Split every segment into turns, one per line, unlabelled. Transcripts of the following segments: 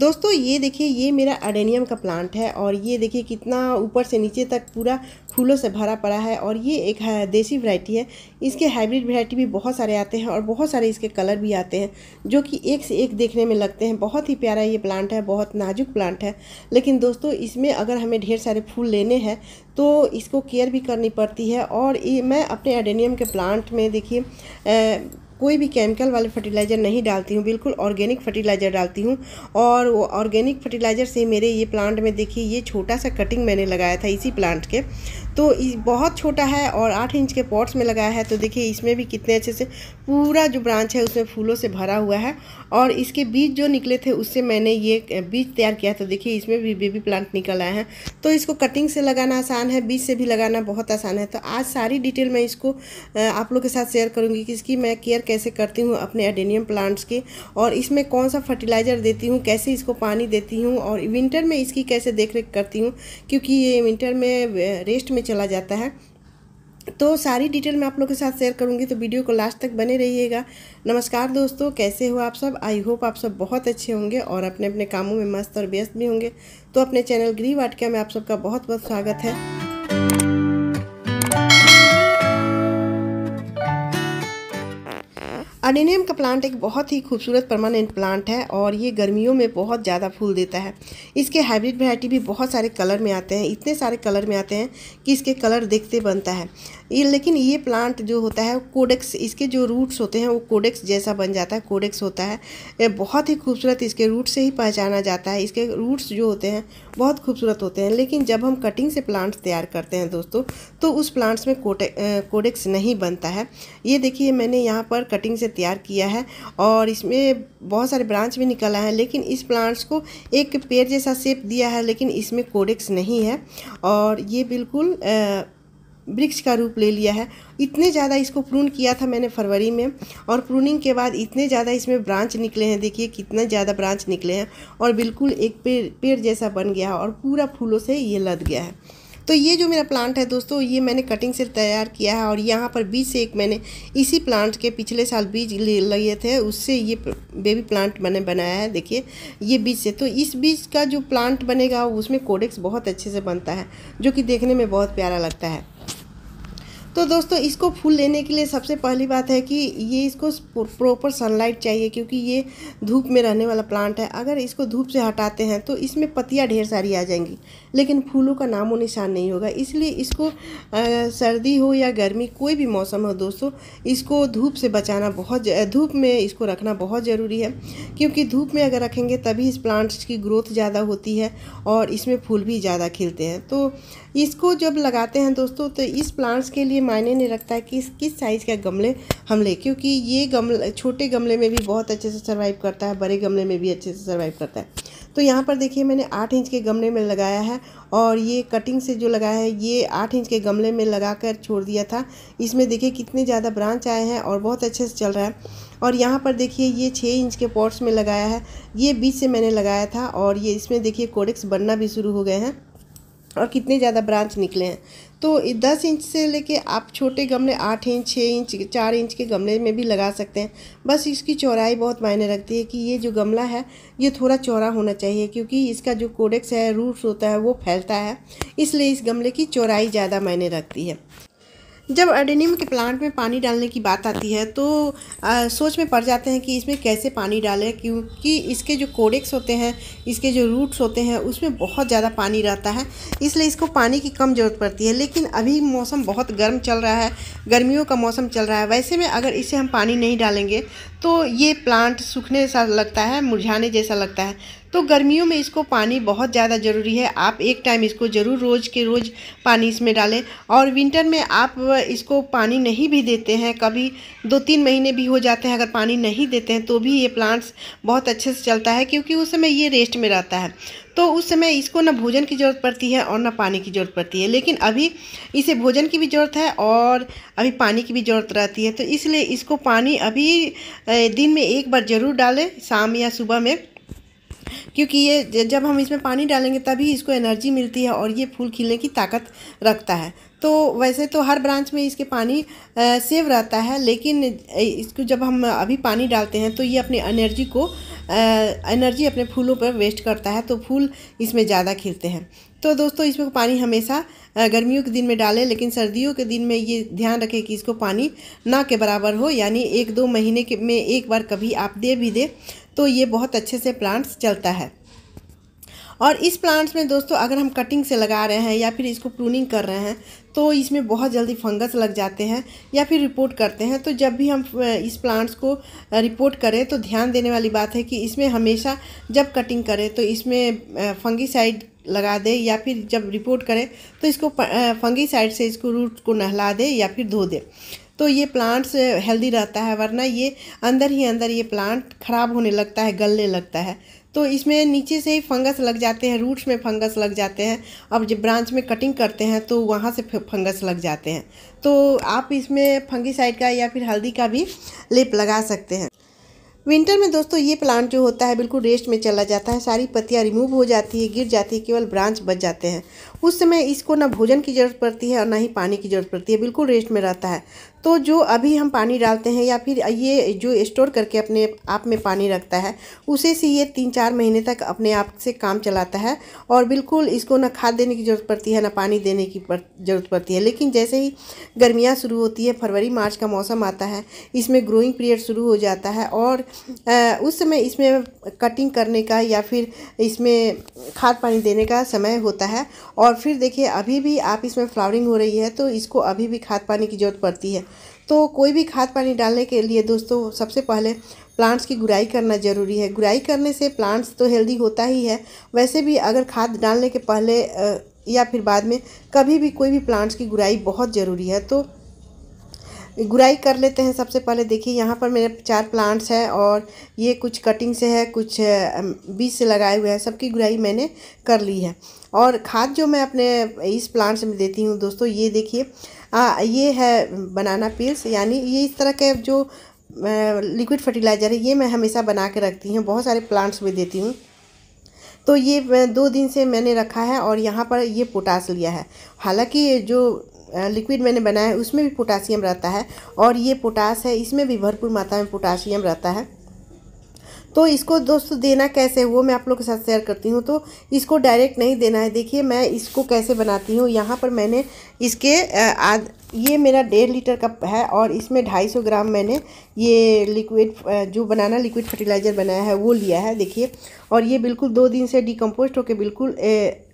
दोस्तों ये देखिए ये मेरा अडेनियम का प्लांट है और ये देखिए कितना ऊपर से नीचे तक पूरा फूलों से भरा पड़ा है और ये एक देसी वैरायटी है इसके हाइब्रिड वैरायटी भी बहुत सारे आते हैं और बहुत सारे इसके कलर भी आते हैं जो कि एक से एक देखने में लगते हैं बहुत ही प्यारा ये प्लांट है बहुत नाजुक प्लांट है लेकिन दोस्तों इसमें अगर हमें ढेर सारे फूल लेने हैं तो इसको केयर भी करनी पड़ती है और मैं अपने अडेनियम के प्लांट में देखिए कोई भी केमिकल वाले फर्टिलाइज़र नहीं डालती हूँ बिल्कुल ऑर्गेनिक फर्टिलाइज़र डालती हूँ और ऑर्गेनिक फर्टिलाइज़र से मेरे ये प्लांट में देखिए ये छोटा सा कटिंग मैंने लगाया था इसी प्लांट के तो बहुत छोटा है और आठ इंच के पॉट्स में लगाया है तो देखिए इसमें भी कितने अच्छे से पूरा जो ब्रांच है उसमें फूलों से भरा हुआ है और इसके बीज जो निकले थे उससे मैंने ये बीज तैयार किया तो देखिए इसमें भी बेबी प्लांट निकल आए हैं तो इसको कटिंग से लगाना आसान है बीज से भी लगाना बहुत आसान है तो आज सारी डिटेल मैं इसको आप लोग के साथ शेयर करूँगी कि इसकी मैं केयर कैसे करती हूँ अपने एडेनियम प्लांट्स की और इसमें कौन सा फर्टिलाइज़र देती हूँ कैसे इसको पानी देती हूँ और विंटर में इसकी कैसे देख करती हूँ क्योंकि ये विंटर में रेस्ट में में चला जाता है तो सारी डिटेल मैं आप लोग के साथ शेयर करूंगी तो वीडियो को लास्ट तक बने रहिएगा नमस्कार दोस्तों कैसे हो आप सब आई होप आप सब बहुत अच्छे होंगे और अपने अपने कामों में मस्त और व्यस्त भी होंगे तो अपने चैनल गृह वाटिका में आप सबका बहुत बहुत स्वागत है गार्डेनियम का प्लांट एक बहुत ही खूबसूरत परमानेंट प्लांट है और ये गर्मियों में बहुत ज़्यादा फूल देता है इसके हाइब्रिड वैरायटी भी बहुत सारे कलर में आते हैं इतने सारे कलर में आते हैं कि इसके कलर देखते बनता है ये लेकिन ये प्लांट जो होता है कोडेक्स इसके जो रूट्स होते हैं वो कोडेक्स जैसा बन जाता है कोडेक्स होता है ये बहुत ही खूबसूरत इसके रूट से ही पहचाना जाता है इसके रूट्स जो होते हैं बहुत खूबसूरत होते हैं लेकिन जब हम कटिंग से प्लांट्स तैयार करते हैं दोस्तों तो उस प्लांट्स में कोडेक्स नहीं बनता है ये देखिए मैंने यहाँ पर कटिंग से तैयार किया है और इसमें बहुत सारे ब्रांच भी निकल आए हैं लेकिन इस प्लांट्स को एक पेड़ जैसा सेप दिया है लेकिन इसमें कोडेक्स नहीं है और ये बिल्कुल वृक्ष का रूप ले लिया है इतने ज़्यादा इसको प्रून किया था मैंने फरवरी में और प्रूनिंग के बाद इतने ज़्यादा इसमें ब्रांच निकले हैं देखिए कितना ज़्यादा ब्रांच निकले हैं और बिल्कुल एक पेड़ पेड़ जैसा बन गया है और पूरा फूलों से ये लद गया है तो ये जो मेरा प्लांट है दोस्तों ये मैंने कटिंग से तैयार किया है और यहाँ पर बीज से एक मैंने इसी प्लांट के पिछले साल बीज लिए थे उससे ये बेबी प्लांट मैंने बनाया है देखिए ये बीज से तो इस बीज का जो प्लांट बनेगा उसमें कोडेक्स बहुत अच्छे से बनता है जो कि देखने में बहुत प्यारा लगता है तो दोस्तों इसको फूल लेने के लिए सबसे पहली बात है कि ये इसको प्रॉपर सनलाइट चाहिए क्योंकि ये धूप में रहने वाला प्लांट है अगर इसको धूप से हटाते हैं तो इसमें पतियाँ ढेर सारी आ जाएंगी लेकिन फूलों का नामो निशान नहीं होगा इसलिए इसको आ, सर्दी हो या गर्मी कोई भी मौसम हो दोस्तों इसको धूप से बचाना बहुत धूप में इसको रखना बहुत ज़रूरी है क्योंकि धूप में अगर रखेंगे तभी इस प्लांट्स की ग्रोथ ज़्यादा होती है और इसमें फूल भी ज़्यादा खिलते हैं तो इसको जब लगाते हैं दोस्तों तो इस प्लांट्स के लिए मायने नहीं रखता है कि किस साइज़ का गमले हम लें क्योंकि ये गमले छोटे गमले में भी बहुत अच्छे से सर्वाइव करता है बड़े गमले में भी अच्छे से सर्वाइव करता है तो यहाँ पर देखिए मैंने आठ इंच के गमले में लगाया है और ये कटिंग से जो लगाया है ये आठ इंच के गमले में लगा कर छोड़ दिया था इसमें देखिए कितने ज़्यादा ब्रांच आए हैं और बहुत अच्छे से चल रहा है और यहाँ पर देखिए ये छः इंच के पॉट्स में लगाया है ये बीच से मैंने लगाया था और ये इसमें देखिए कोडेक्स बनना भी शुरू हो गए हैं और कितने ज़्यादा ब्रांच निकले हैं तो दस इंच से लेके आप छोटे गमले आठ इंच छः इंच चार इंच के गमले में भी लगा सकते हैं बस इसकी चौड़ाई बहुत मायने रखती है कि ये जो गमला है ये थोड़ा चौड़ा होना चाहिए क्योंकि इसका जो कोडेक्स है रूट्स होता है वो फैलता है इसलिए इस गमले की चौड़ाई ज़्यादा मायने रखती है जब एडेनियम के प्लांट में पानी डालने की बात आती है तो आ, सोच में पड़ जाते हैं कि इसमें कैसे पानी डालें क्योंकि इसके जो कोडेक्स होते हैं इसके जो रूट्स होते हैं उसमें बहुत ज़्यादा पानी रहता है इसलिए इसको पानी की कम ज़रूरत पड़ती है लेकिन अभी मौसम बहुत गर्म चल रहा है गर्मियों का मौसम चल रहा है वैसे में अगर इसे हम पानी नहीं डालेंगे तो ये प्लांट सूखने सा लगता है मुरझाने जैसा लगता है तो गर्मियों में इसको पानी बहुत ज़्यादा ज़रूरी है आप एक टाइम इसको ज़रूर रोज़ के रोज़ पानी इसमें डालें और विंटर में आप इसको पानी नहीं भी देते हैं कभी दो तीन महीने भी हो जाते हैं अगर पानी नहीं देते हैं तो भी ये प्लांट्स बहुत अच्छे से चलता है क्योंकि उस समय ये रेस्ट में रहता है तो उस समय इसको ना भोजन की ज़रूरत पड़ती है और ना पानी की ज़रूरत पड़ती है लेकिन अभी इसे भोजन की भी ज़रूरत है और अभी पानी की भी ज़रूरत रहती है तो इसलिए इसको पानी अभी दिन में एक बार ज़रूर डालें शाम या सुबह में क्योंकि ये जब हम इसमें पानी डालेंगे तभी इसको एनर्जी मिलती है और ये फूल खिलने की ताकत रखता है तो वैसे तो हर ब्रांच में इसके पानी सेव रहता है लेकिन इसको जब हम अभी पानी डालते हैं तो ये अपनी एनर्जी को एनर्जी अपने फूलों पर वेस्ट करता है तो फूल इसमें ज़्यादा खिलते हैं तो दोस्तों इसमें पानी हमेशा गर्मियों के दिन में डालें लेकिन सर्दियों के दिन में ये ध्यान रखें कि इसको पानी ना के बराबर हो यानी एक दो महीने के में एक बार कभी आप दे भी दें तो ये बहुत अच्छे से प्लांट्स चलता है और इस प्लांट्स में दोस्तों अगर हम कटिंग से लगा रहे हैं या फिर इसको प्रूनिंग कर रहे हैं तो इसमें बहुत जल्दी फंगस लग जाते हैं या फिर रिपोर्ट करते हैं तो जब भी हम इस प्लांट्स को रिपोर्ट करें तो ध्यान देने वाली बात है कि इसमें हमेशा जब कटिंग करें तो इसमें फंगीसाइड लगा दे या फिर जब रिपोर्ट करें तो इसको फंगी साइड से इसको रूट को नहला दे या फिर धो दे तो ये प्लांट्स हेल्दी रहता है वरना ये अंदर ही अंदर ये प्लांट ख़राब होने लगता है गलने लगता है तो इसमें नीचे से ही फंगस लग जाते हैं रूट्स में फंगस लग जाते हैं अब जब ब्रांच में कटिंग करते हैं तो वहाँ से फंगस लग जाते हैं तो आप इसमें फंगीसाइड का या फिर हल्दी का भी लेप लगा सकते हैं विंटर में दोस्तों ये प्लांट जो होता है बिल्कुल रेस्ट में चला जाता है सारी पत्तियाँ रिमूव हो जाती है गिर जाती है केवल ब्रांच बच जाते हैं उस समय इसको ना भोजन की ज़रूरत पड़ती है और ना ही पानी की ज़रूरत पड़ती है बिल्कुल रेस्ट में रहता है तो जो अभी हम पानी डालते हैं या फिर ये जो स्टोर करके अपने आप में पानी रखता है उसे से ये तीन चार महीने तक अपने आप से काम चलाता है और बिल्कुल इसको ना खाद देने की ज़रूरत पड़ती है ना पानी देने की ज़रूरत पड़ती है लेकिन जैसे ही गर्मियाँ शुरू होती है फरवरी मार्च का मौसम आता है इसमें ग्रोइंग पीरियड शुरू हो जाता है और उस समय इसमें कटिंग करने का या फिर इसमें खाद पानी देने का समय होता है और और फिर देखिए अभी भी आप इसमें फ्लावरिंग हो रही है तो इसको अभी भी खाद पानी की ज़रूरत पड़ती है तो कोई भी खाद पानी डालने के लिए दोस्तों सबसे पहले प्लांट्स की गुराई करना ज़रूरी है गुराई करने से प्लांट्स तो हेल्दी होता ही है वैसे भी अगर खाद डालने के पहले या फिर बाद में कभी भी कोई भी प्लांट्स की गुराई बहुत ज़रूरी है तो गुराई कर लेते हैं सबसे पहले देखिए यहाँ पर मेरे चार प्लांट्स हैं और ये कुछ कटिंग से है कुछ बीज से लगाए हुए हैं सबकी गुराई मैंने कर ली है और खाद जो मैं अपने इस प्लांट्स में देती हूँ दोस्तों ये देखिए ये है बनाना पील्स यानी ये इस तरह के जो लिक्विड फर्टिलाइज़र है ये मैं हमेशा बना के रखती हूँ बहुत सारे प्लांट्स में देती हूँ तो ये दो दिन से मैंने रखा है और यहाँ पर ये पोटास लिया है हालांकि जो लिक्विड मैंने बनाया है उसमें भी पोटासियम रहता है और ये पोटास है इसमें भी भरपूर मात्रा में पोटासियम रहता है तो इसको दोस्तों देना कैसे वो मैं आप लोग के साथ शेयर करती हूँ तो इसको डायरेक्ट नहीं देना है देखिए मैं इसको कैसे बनाती हूँ यहाँ पर मैंने इसके आद ये मेरा डेढ़ लीटर का है और इसमें ढाई सौ ग्राम मैंने ये लिक्विड जो बनाना लिक्विड फर्टिलाइज़र बनाया है वो लिया है देखिए और ये बिल्कुल दो दिन से डिकम्पोस्ट होकर बिल्कुल ए,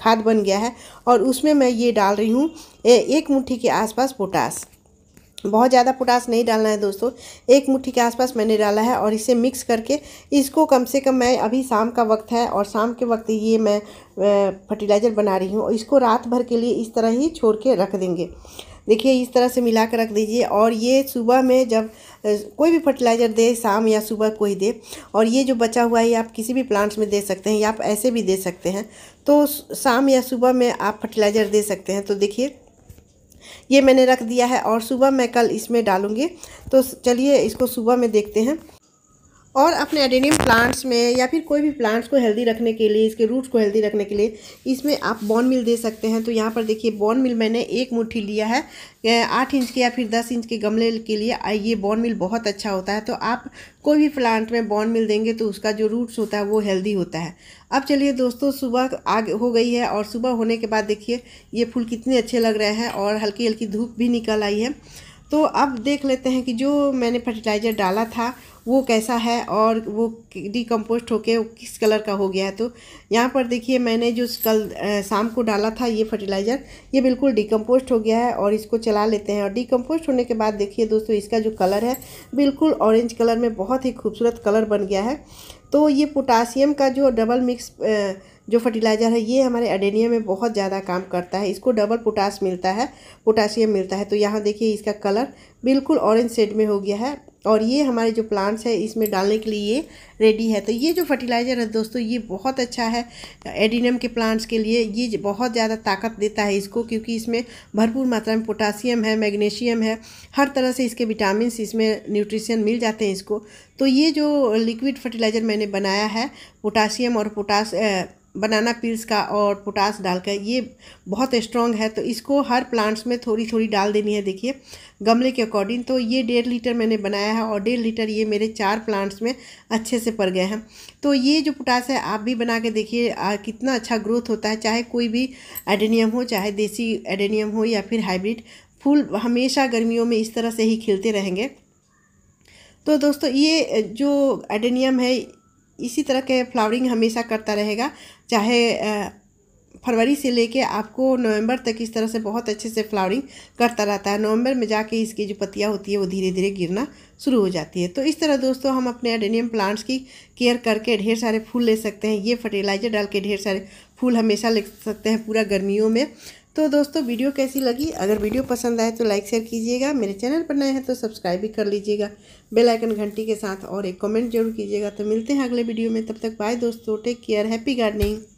खाद बन गया है और उसमें मैं ये डाल रही हूँ एक मुट्ठी के आसपास पोटास बहुत ज़्यादा पोटास नहीं डालना है दोस्तों एक मुट्ठी के आसपास मैंने डाला है और इसे मिक्स करके इसको कम से कम मैं अभी शाम का वक्त है और शाम के वक्त ये मैं फर्टिलाइज़र बना रही हूँ इसको रात भर के लिए इस तरह ही छोड़ के रख देंगे देखिए इस तरह से मिला कर रख दीजिए और ये सुबह में जब कोई भी फर्टिलाइज़र दे शाम या सुबह कोई दे और ये जो बचा हुआ है आप किसी भी प्लांट्स में दे सकते हैं या आप ऐसे भी दे सकते हैं तो शाम या सुबह में आप फर्टिलाइज़र दे सकते हैं तो देखिए ये मैंने रख दिया है और सुबह मैं कल इसमें डालूँगी तो चलिए इसको सुबह में देखते हैं और अपने एडेनियम प्लांट्स में या फिर कोई भी प्लांट्स को हेल्दी रखने के लिए इसके रूट्स को हेल्दी रखने के लिए इसमें आप बॉन मिल दे सकते हैं तो यहाँ पर देखिए बॉन मिल मैंने एक मुट्ठी लिया है आठ इंच के या फिर दस इंच के गमले के लिए ये बॉन मिल बहुत अच्छा होता है तो आप कोई भी प्लांट में बॉन मिल देंगे तो उसका जो रूट्स होता है वो हेल्दी होता है अब चलिए दोस्तों सुबह आग हो गई है और सुबह होने के बाद देखिए ये फूल कितने अच्छे लग रहे हैं और हल्की हल्की धूप भी निकल आई है तो अब देख लेते हैं कि जो मैंने फर्टिलाइज़र डाला था वो कैसा है और वो डिकम्पोस्ट होके वो किस कलर का हो गया है तो यहाँ पर देखिए मैंने जो कल शाम को डाला था ये फर्टिलाइज़र ये बिल्कुल डिकम्पोस्ट हो गया है और इसको चला लेते हैं और डिकम्पोस्ट होने के बाद देखिए दोस्तों इसका जो कलर है बिल्कुल ऑरेंज कलर में बहुत ही खूबसूरत कलर बन गया है तो ये पोटासियम का जो डबल मिक्स जो फर्टिलाइज़र है ये हमारे अडेनिया में बहुत ज़्यादा काम करता है इसको डबल पोटास मिलता है पोटासियम मिलता है तो यहाँ देखिए इसका कलर बिल्कुल ऑरेंज शेड में हो गया है और ये हमारे जो प्लांट्स है इसमें डालने के लिए ये रेडी है तो ये जो फर्टिलाइज़र है दोस्तों ये बहुत अच्छा है एडिनम के प्लांट्स के लिए ये बहुत ज़्यादा ताकत देता है इसको क्योंकि इसमें भरपूर मात्रा में पोटासियम है मैग्नीशियम है हर तरह से इसके विटामिन इसमें न्यूट्रिशन मिल जाते हैं इसको तो ये जो लिक्विड फर्टिलाइज़र मैंने बनाया है पोटासियम और पोटास बनाना पील्स का और पोटास डाल ये बहुत स्ट्रॉन्ग है तो इसको हर प्लांट्स में थोड़ी थोड़ी डाल देनी है देखिए गमले के अकॉर्डिंग तो ये डेढ़ लीटर मैंने बनाया है और डेढ़ लीटर ये मेरे चार प्लांट्स में अच्छे से पड़ गए हैं तो ये जो पोटास है आप भी बना के देखिए कितना अच्छा ग्रोथ होता है चाहे कोई भी एडेनियम हो चाहे देसी एडेनियम हो या फिर हाइब्रिड फूल हमेशा गर्मियों में इस तरह से ही खिलते रहेंगे तो दोस्तों ये जो एडेनियम है इसी तरह के फ्लावरिंग हमेशा करता रहेगा चाहे फरवरी से लेके आपको नवंबर तक इस तरह से बहुत अच्छे से फ्लावरिंग करता रहता है नवंबर में जाके इसकी जो पत्तियाँ होती है वो धीरे धीरे गिरना शुरू हो जाती है तो इस तरह दोस्तों हम अपने एडेनियम प्लांट्स की केयर करके ढेर सारे फूल ले सकते हैं ये फर्टिलाइज़र डाल के ढेर सारे फूल हमेशा ले सकते हैं पूरा गर्मियों में तो दोस्तों वीडियो कैसी लगी अगर वीडियो पसंद आए तो लाइक शेयर कीजिएगा मेरे चैनल पर नए हैं तो सब्सक्राइब भी कर लीजिएगा बेल आइकन घंटी के साथ और एक कमेंट जरूर कीजिएगा तो मिलते हैं अगले वीडियो में तब तक बाय दोस्तों टेक केयर हैप्पी गार्डनिंग